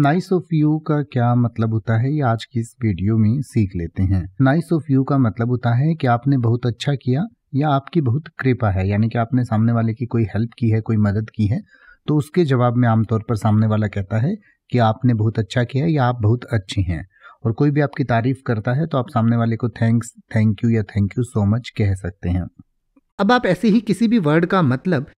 nice of you का क्या मतलब होता है ये आज की इस वीडियो में सीख लेते हैं नाइस ऑफ यू का मतलब होता है कि आपने बहुत अच्छा किया या आपकी बहुत कृपा है यानी कि आपने सामने वाले की कोई हेल्प की है कोई मदद की है तो उसके जवाब में आमतौर पर सामने वाला कहता है कि आपने बहुत अच्छा किया है या आप बहुत अच्छे हैं और कोई भी आपकी तारीफ करता है तो आप सामने वाले को थैंक्स थैंक यू या थैंक यू सो मच कह सकते हैं अब आप ऐसे ही किसी भी वर्ड का मतलब